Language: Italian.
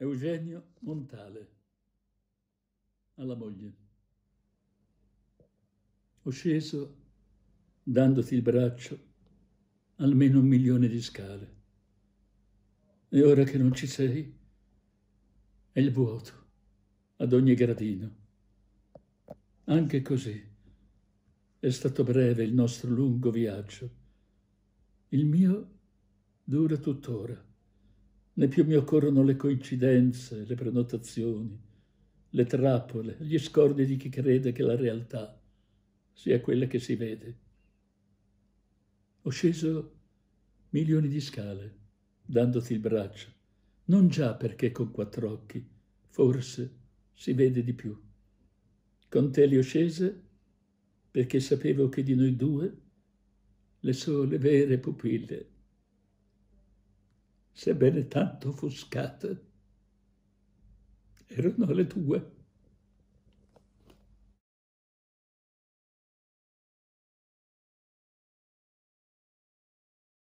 Eugenio Montale alla moglie. Ho sceso, dandoti il braccio, almeno un milione di scale. E ora che non ci sei, è il vuoto ad ogni gradino. Anche così è stato breve il nostro lungo viaggio. Il mio dura tuttora né più mi occorrono le coincidenze, le prenotazioni, le trappole, gli scordi di chi crede che la realtà sia quella che si vede. Ho sceso milioni di scale, dandoti il braccio, non già perché con quattro occhi, forse si vede di più. Con te li ho scese perché sapevo che di noi due le sole vere pupille sebbene tanto offuscate. Erano le due.